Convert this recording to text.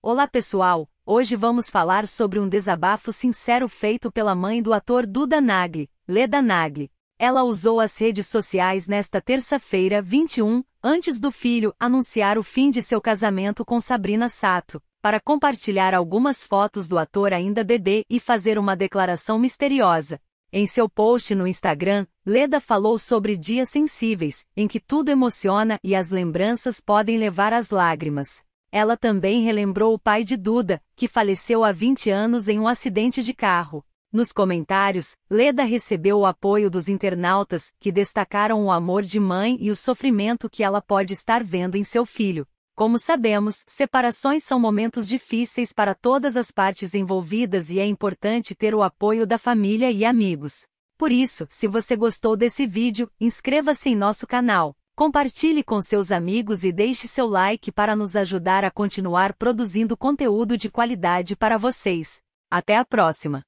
Olá pessoal, hoje vamos falar sobre um desabafo sincero feito pela mãe do ator Duda Nagli, Leda Nagli. Ela usou as redes sociais nesta terça-feira, 21, antes do filho anunciar o fim de seu casamento com Sabrina Sato, para compartilhar algumas fotos do ator ainda bebê e fazer uma declaração misteriosa. Em seu post no Instagram, Leda falou sobre dias sensíveis, em que tudo emociona e as lembranças podem levar às lágrimas. Ela também relembrou o pai de Duda, que faleceu há 20 anos em um acidente de carro. Nos comentários, Leda recebeu o apoio dos internautas, que destacaram o amor de mãe e o sofrimento que ela pode estar vendo em seu filho. Como sabemos, separações são momentos difíceis para todas as partes envolvidas e é importante ter o apoio da família e amigos. Por isso, se você gostou desse vídeo, inscreva-se em nosso canal. Compartilhe com seus amigos e deixe seu like para nos ajudar a continuar produzindo conteúdo de qualidade para vocês. Até a próxima!